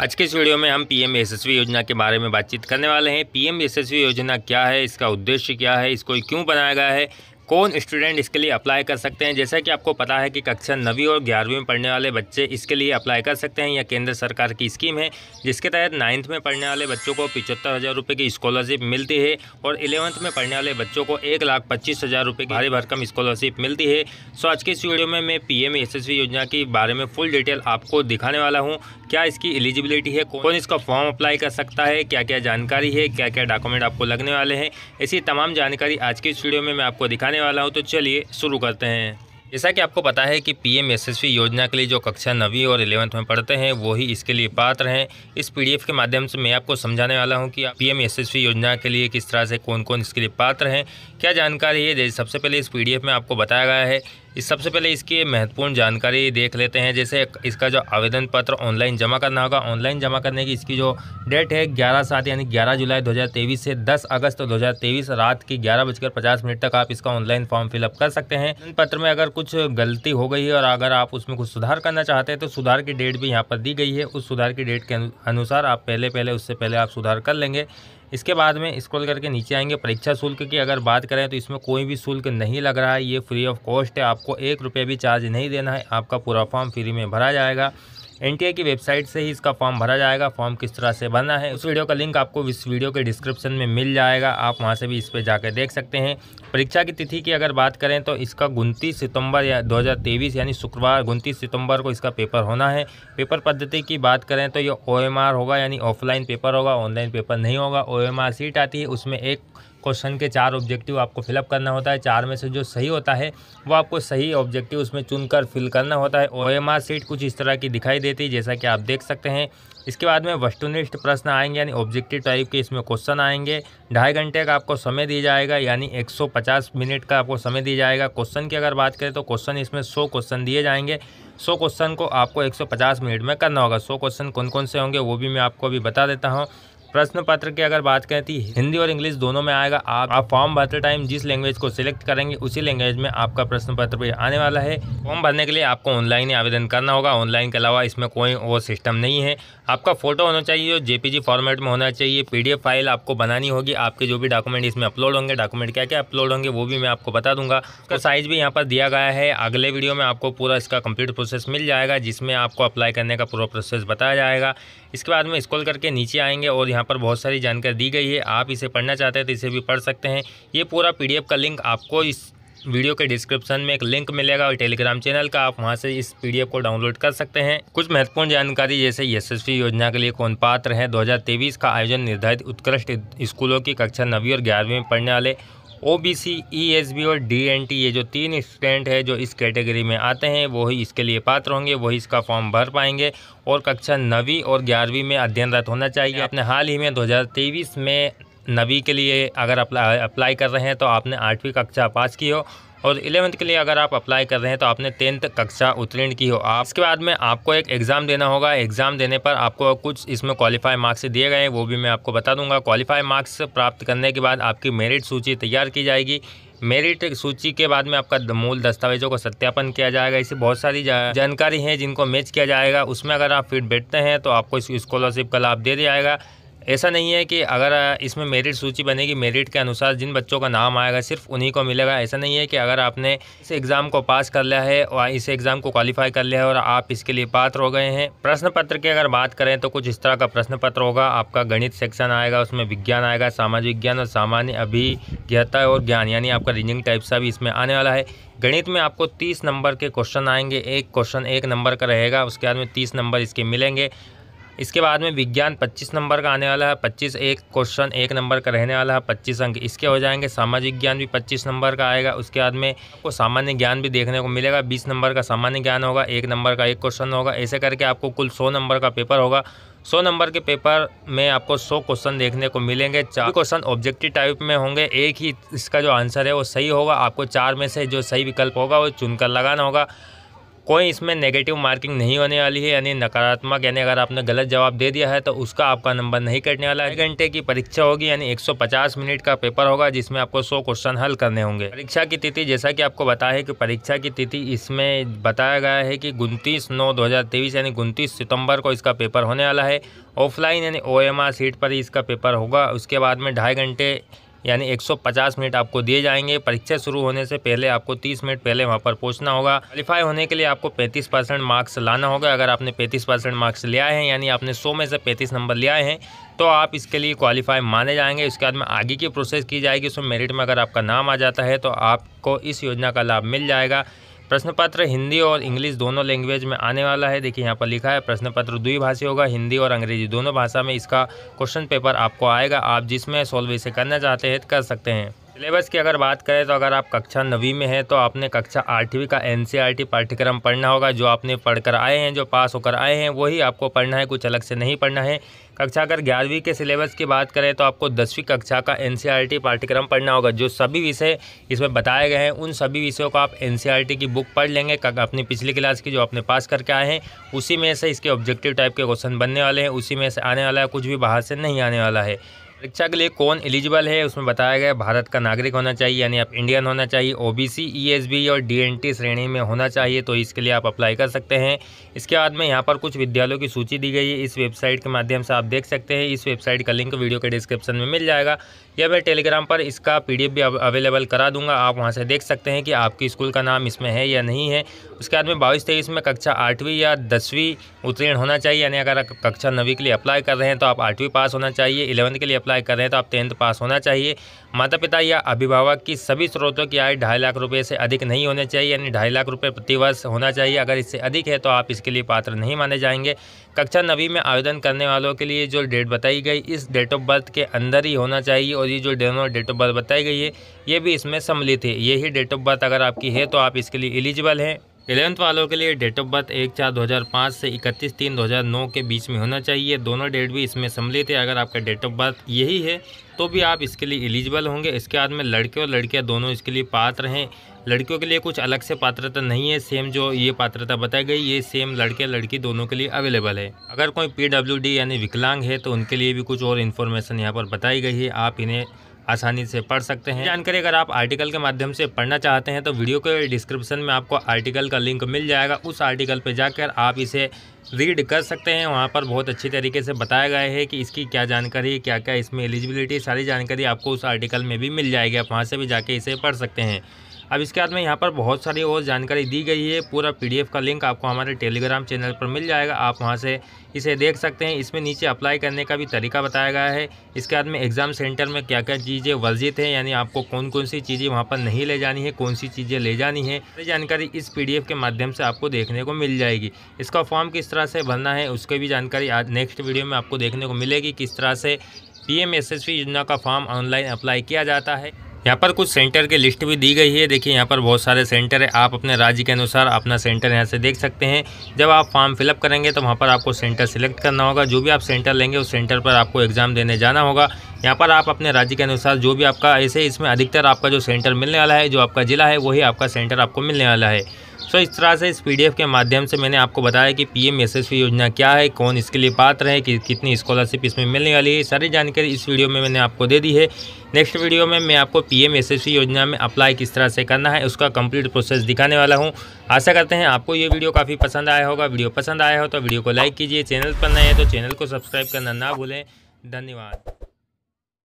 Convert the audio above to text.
आज के इस वीडियो में हम पीएम यशस्वी योजना के बारे में बातचीत करने वाले हैं पीएम यशस्वी योजना क्या है इसका उद्देश्य क्या है इसको क्यों बनाया गया है कौन स्टूडेंट इसके लिए अप्लाई कर सकते हैं जैसा कि आपको पता है कि कक्षा नवीं और ग्यारहवीं में पढ़ने वाले बच्चे इसके लिए अप्लाई कर सकते हैं यह केंद्र सरकार की स्कीम है जिसके तहत नाइन्थ में पढ़ने वाले बच्चों को पिचहत्तर हज़ार रुपये की स्कॉलरशिप मिलती है और इलेवंथ में पढ़ने वाले बच्चों को एक लाख पच्चीस हज़ार रुपये की भारी भरकम स्कॉलरशिप मिलती है सो आज के इस वीडियो में मैं पी एम योजना के बारे में फुल डिटेल आपको दिखाने वाला हूँ क्या इसकी एलिजिबिलिटी है कौन इसका फॉर्म अप्लाई कर सकता है क्या क्या जानकारी है क्या क्या डॉक्यूमेंट आपको लगने वाले हैं ऐसी तमाम जानकारी आज के इस वीडियो में मैं आपको दिखाने बताने वाला हूँ तो चलिए शुरू करते हैं जैसा कि आपको पता है कि पीएम यशस्वी योजना के लिए जो कक्षा नवी और इलेवंथ में पढ़ते हैं वही इसके लिए पात्र हैं इस पीडीएफ के माध्यम से मैं आपको समझाने वाला हूं कि पीएम यशस्वी योजना के लिए किस तरह से कौन कौन इसके लिए पात्र हैं क्या जानकारी है जैसे सबसे पहले इस पीडीएफ में आपको बताया गया है इस सबसे पहले इसकी महत्वपूर्ण जानकारी देख लेते हैं जैसे इसका जो आवेदन पत्र ऑनलाइन जमा करना होगा ऑनलाइन जमा करने की इसकी जो डेट है ग्यारह सात यानी ग्यारह जुलाई 2023 से 10 अगस्त 2023 रात की ग्यारह बजकर पचास मिनट तक आप इसका ऑनलाइन फॉर्म फिलअप कर सकते हैं पत्र में अगर कुछ गलती हो गई है और अगर आप उसमें कुछ सुधार करना चाहते हैं तो सुधार की डेट भी यहाँ पर दी गई है उस सुधार की डेट के अनुसार आप पहले पहले उससे पहले आप सुधार कर लेंगे इसके बाद में स्क्रॉल करके नीचे आएंगे परीक्षा शुल्क की अगर बात करें तो इसमें कोई भी शुल्क नहीं लग रहा है ये फ्री ऑफ कॉस्ट है आपको एक रुपये भी चार्ज नहीं देना है आपका पूरा फॉर्म फ्री में भरा जाएगा एन की वेबसाइट से ही इसका फॉर्म भरा जाएगा फॉर्म किस तरह से भरना है उस वीडियो का लिंक आपको इस वीडियो के डिस्क्रिप्शन में मिल जाएगा आप वहाँ से भी इस पर जाकर देख सकते हैं परीक्षा की तिथि की अगर बात करें तो इसका उनतीस सितंबर या दो यानी शुक्रवार उनतीस सितंबर को इसका पेपर होना है पेपर पद्धति की बात करें तो ये ओ होगा यानी ऑफलाइन पेपर होगा ऑनलाइन पेपर नहीं होगा ओ सीट आती है उसमें एक क्वेश्चन के चार ऑब्जेक्टिव आपको फिलअप करना होता है चार में से जो सही होता है वो आपको सही ऑब्जेक्टिव उसमें चुनकर फिल करना होता है ओ एम आर सीट कुछ इस तरह की दिखाई देती है जैसा कि आप देख सकते हैं इसके बाद में वस्तुनिष्ठ प्रश्न आएंगे यानी ऑब्जेक्टिव टाइप के इसमें क्वेश्चन आएंगे ढाई घंटे का आपको समय दिया जाएगा यानी 150 मिनट का आपको समय दिया जाएगा क्वेश्चन की अगर बात करें तो क्वेश्चन इसमें 100 क्वेश्चन दिए जाएंगे 100 क्वेश्चन को आपको 150 मिनट में करना होगा 100 क्वेश्चन कौन कौन से होंगे वो भी मैं आपको अभी बता देता हूँ प्रश्न पत्र की अगर बात करें तो हिंदी और इंग्लिश दोनों में आएगा आप आप फॉर्म भरते टाइम जिस लैंग्वेज को सिलेक्ट करेंगे उसी लैंग्वेज में आपका प्रश्न पत्र भी आने वाला है फॉर्म भरने के लिए आपको ऑनलाइन ही आवेदन करना होगा ऑनलाइन के अलावा इसमें कोई और सिस्टम नहीं है आपका फोटो होना चाहिए जो जेपीजी फॉर्मेट में होना चाहिए पीडीएफ फाइल आपको बनानी होगी आपके जो भी डॉक्यूमेंट इसमें अपलोड होंगे डॉक्यूमेंट क्या क्या अपलोड होंगे वो भी मैं आपको बता दूंगा उसका तो साइज भी यहाँ पर दिया गया है अगले वीडियो में आपको पूरा इसका कंप्लीट प्रोसेस मिल जाएगा जिसमें आपको अप्लाई करने का पूरा प्रोसेस बताया जाएगा इसके बाद में स्कॉल करके नीचे आएंगे और यहाँ पर बहुत सारी जानकारी दी गई है आप इसे पढ़ना चाहते हैं तो इसे भी पढ़ सकते हैं ये पूरा पी का लिंक आपको इस वीडियो के डिस्क्रिप्शन में एक लिंक मिलेगा और टेलीग्राम चैनल का आप वहां से इस पीडीएफ को डाउनलोड कर सकते हैं कुछ महत्वपूर्ण जानकारी जैसे यशस्वी योजना के लिए कौन पात्र है 2023 का आयोजन निर्धारित उत्कृष्ट स्कूलों की कक्षा नवी और ग्यारहवीं में पढ़ने वाले ओबीसी ईएसबी e और डीएनटी ये जो तीन स्टूडेंट है जो इस कैटेगरी में आते हैं वही इसके लिए पात्र होंगे वही इसका फॉर्म भर पाएंगे और कक्षा नवीं और ग्यारहवीं में अध्ययनरत होना चाहिए आपने हाल ही में दो में नवी के लिए अगर अप्लाई कर रहे हैं तो आपने आठवीं कक्षा पास की हो और इलेवंथ के लिए अगर आप अप्लाई कर रहे हैं तो आपने टेंथ कक्षा उत्तीर्ण की हो आप इसके बाद में आपको एक एग्ज़ाम देना होगा एग्ज़ाम देने पर आपको कुछ इसमें क्वालिफाई मार्क्स दिए गए हैं वो भी मैं आपको बता दूंगा क्वालिफाई मार्क्स प्राप्त करने के बाद आपकी मेरिट सूची तैयार की जाएगी मेरिट सूची के बाद में आपका मूल दस्तावेजों को सत्यापन किया जाएगा इसे बहुत सारी जानकारी है जिनको मैच किया जाएगा उसमें अगर आप फिट बैठते हैं तो आपको इस स्कॉलरशिप का लाभ दे दिया जाएगा ऐसा नहीं है कि अगर इसमें मेरिट सूची बनेगी मेरिट के अनुसार जिन बच्चों का नाम आएगा सिर्फ उन्हीं को मिलेगा ऐसा नहीं है कि अगर आपने इस एग्ज़ाम को पास कर लिया है और इस एग्ज़ाम को क्वालिफाई कर लिया है और आप इसके लिए पात्र हो गए हैं प्रश्न पत्र की अगर बात करें तो कुछ इस तरह का प्रश्न पत्र होगा आपका गणित सेक्शन आएगा उसमें विज्ञान आएगा सामाजिक विज्ञान और सामान्य अभिज्ञता और ज्ञान यानी आपका रीजनिंग टाइप सा भी इसमें आने वाला है गणित में आपको तीस नंबर के क्वेश्चन आएंगे एक क्वेश्चन एक नंबर का रहेगा उसके बाद में तीस नंबर इसके मिलेंगे इसके बाद में विज्ञान 25 नंबर का आने वाला है 25 एक क्वेश्चन एक नंबर का रहने वाला है 25 अंक इसके हो जाएंगे सामाजिक ज्ञान भी 25 नंबर का आएगा उसके बाद में आपको सामान्य ज्ञान भी देखने को मिलेगा 20 नंबर का सामान्य ज्ञान होगा एक नंबर का एक क्वेश्चन होगा ऐसे करके आपको कुल सौ नंबर का पेपर होगा सौ नंबर के पेपर में आपको सौ क्वेश्चन देखने को मिलेंगे चार क्वेश्चन ऑब्जेक्टिव टाइप में होंगे एक ही इसका जो आंसर है वो सही होगा आपको चार में से जो सही विकल्प होगा वो चुनकर लगाना होगा कोई इसमें नेगेटिव मार्किंग नहीं होने वाली है यानी नकारात्मक यानी अगर आपने गलत जवाब दे दिया है तो उसका आपका नंबर नहीं कटने वाला है घंटे की परीक्षा होगी यानी 150 मिनट का पेपर होगा जिसमें आपको 100 क्वेश्चन हल करने होंगे परीक्षा की तिथि जैसा कि आपको बताया है कि परीक्षा की तिथि इसमें बताया गया है कि उनतीस नौ दो यानी उनतीस सितम्बर को इसका पेपर होने वाला है ऑफलाइन यानी ओ सीट पर ही इसका पेपर होगा उसके बाद में ढाई घंटे यानी 150 मिनट आपको दिए जाएंगे परीक्षा शुरू होने से पहले आपको 30 मिनट पहले वहाँ पर पहुँचना होगा क्वालिफाई होने के लिए आपको 35 परसेंट मार्क्स लाना होगा अगर आपने 35 परसेंट मार्क्स लिया है यानी आपने 100 में से 35 नंबर लिया है तो आप इसके लिए क्वालिफाई माने जाएंगे इसके बाद में आगे की प्रोसेस की जाएगी उसमें मेरिट में अगर आपका नाम आ जाता है तो आपको इस योजना का लाभ मिल जाएगा प्रश्न पत्र हिंदी और इंग्लिश दोनों लैंग्वेज में आने वाला है देखिए यहाँ पर लिखा है प्रश्न पत्र द्विभाषी होगा हिंदी और अंग्रेजी दोनों भाषा में इसका क्वेश्चन पेपर आपको आएगा आप जिसमें सॉल्व इसे करना चाहते हैं कर सकते हैं सिलेबस की अगर बात करें तो अगर आप कक्षा नवी में हैं तो आपने कक्षा आठवीं का एनसीईआरटी e पाठ्यक्रम पढ़ना होगा जो आपने पढ़कर आए हैं जो पास होकर आए हैं वही आपको पढ़ना है कुछ अलग से नहीं पढ़ना है कक्षा अगर ग्यारहवीं के सिलेबस की बात करें तो आपको दसवीं कक्षा का एन e पाठ्यक्रम पढ़ना होगा जो सभी विषय इसमें बताए गए हैं उन सभी विषयों को आप एन e की बुक पढ़ लेंगे अपनी पिछली क्लास की जो आपने पास करके आए हैं उसी में से इसके ऑब्जेक्टिव टाइप के क्वेश्चन बनने वाले हैं उसी में से आने वाला है कुछ भी बाहर से नहीं आने वाला है परीक्षा के लिए कौन एलिजिबल है उसमें बताया गया भारत का नागरिक होना चाहिए यानी आप इंडियन होना चाहिए ओबीसी ईएसबी e और डीएनटी श्रेणी में होना चाहिए तो इसके लिए आप अप्लाई कर सकते हैं इसके बाद में यहाँ पर कुछ विद्यालयों की सूची दी गई है इस वेबसाइट के माध्यम से आप देख सकते हैं इस वेबसाइट का लिंक वीडियो के डिस्क्रिप्शन में मिल जाएगा या मैं टेलीग्राम पर इसका पी भी अवेलेबल करा दूंगा आप वहाँ से देख सकते हैं कि आपके स्कूल का नाम इसमें है या नहीं है उसके बाद में बाईस तेईस में कक्षा आठवीं या दसवीं उत्तीर्ण होना चाहिए यानी अगर आप कक्षा नवीं के लिए अप्लाई कर रहे हैं तो आप आठवीं पास होना चाहिए इलेवंथ के लिए अप्लाई कर रहे हैं तो आप टेंथ पास होना चाहिए माता पिता या अभिभावक की सभी स्रोतों की आय ढाई लाख रुपये से अधिक नहीं होने चाहिए यानी ढाई लाख रुपये प्रतिवर्ष होना चाहिए अगर इससे अधिक है तो आप इसके लिए पात्र नहीं माने जाएंगे कक्षा नवी में आवेदन करने वालों के लिए जो डेट बताई गई इस डेट ऑफ बर्थ के अंदर ही होना चाहिए और ये जो डेट ऑफ बर्थ बताई गई है ये भी इसमें सम्मिलित है यही डेट ऑफ बर्थ अगर आपकी है तो आप इसके लिए एलिजिबल हैं इलेवंथ वालों के लिए डेट ऑफ बर्थ एक चार 2005 से इकतीस तीन 2009 के बीच में होना चाहिए दोनों डेट भी इसमें सम्मिलित है अगर आपका डेट ऑफ बर्थ यही है तो भी आप इसके लिए एलिजिबल होंगे इसके बाद में लड़के और लड़कियां दोनों इसके लिए पात्र हैं लड़कियों के लिए कुछ अलग से पात्रता नहीं है सेम जो ये पात्रता बताई गई ये सेम लड़के लड़की दोनों के लिए अवेलेबल है अगर कोई पी यानी विकलांग है तो उनके लिए भी कुछ और इन्फॉर्मेशन यहाँ पर बताई गई है आप इन्हें आसानी से पढ़ सकते हैं जानकारी अगर आप आर्टिकल के माध्यम से पढ़ना चाहते हैं तो वीडियो के डिस्क्रिप्शन में आपको आर्टिकल का लिंक मिल जाएगा उस आर्टिकल पर जाकर आप इसे रीड कर सकते हैं वहाँ पर बहुत अच्छी तरीके से बताया गया है कि इसकी क्या जानकारी क्या क्या इसमें एलिजिबिलिटी सारी जानकारी आपको उस आर्टिकल में भी मिल जाएगी आप वहाँ से भी जाके इसे पढ़ सकते हैं अब इसके बाद में यहाँ पर बहुत सारी और जानकारी दी गई है पूरा पीडीएफ का लिंक आपको हमारे टेलीग्राम चैनल पर मिल जाएगा आप वहाँ से इसे देख सकते हैं इसमें नीचे अप्लाई करने का भी तरीका बताया गया है इसके बाद में एग्ज़ाम सेंटर में क्या क्या चीज़ें वर्जित हैं यानी आपको कौन कौन सी चीज़ें वहाँ पर नहीं ले जानी है कौन सी चीज़ें ले जानी है जानकारी इस पी के माध्यम से आपको देखने को मिल जाएगी इसका फॉर्म किस तरह से भरना है उसकी भी जानकारी आज नेक्स्ट वीडियो में आपको देखने को मिलेगी किस तरह से पी योजना का फॉर्म ऑनलाइन अप्लाई किया जाता है यहाँ पर कुछ सेंटर की लिस्ट भी दी गई है देखिए यहाँ पर बहुत सारे सेंटर है आप अपने राज्य के अनुसार अपना सेंटर यहाँ से देख सकते हैं जब आप फॉर्म फिलअप करेंगे तो वहाँ पर आपको सेंटर सेलेक्ट करना होगा जो भी आप सेंटर लेंगे उस सेंटर पर आपको एग्ज़ाम देने जाना होगा यहाँ पर आप अपने राज्य के अनुसार जो भी आपका ऐसे इसमें अधिकतर आपका जो सेंटर मिलने वाला है जो आपका ज़िला है वही आपका सेंटर आपको मिलने वाला है सो इस तरह से इस पी के माध्यम से मैंने आपको बताया कि पी यशस्वी योजना क्या है कौन इसके लिए पात्र है कि कितनी स्कॉलरशिप इसमें मिलने वाली है सारी जानकारी इस वीडियो में मैंने आपको दे दी है नेक्स्ट वीडियो में मैं आपको पी यशस्वी योजना में अप्लाई किस तरह से करना है उसका कंप्लीट प्रोसेस दिखाने वाला हूँ आशा करते हैं आपको ये वीडियो काफ़ी पसंद आया होगा वीडियो पसंद आया हो तो वीडियो को लाइक कीजिए चैनल पर नए हैं तो चैनल को सब्सक्राइब करना ना भूलें धन्यवाद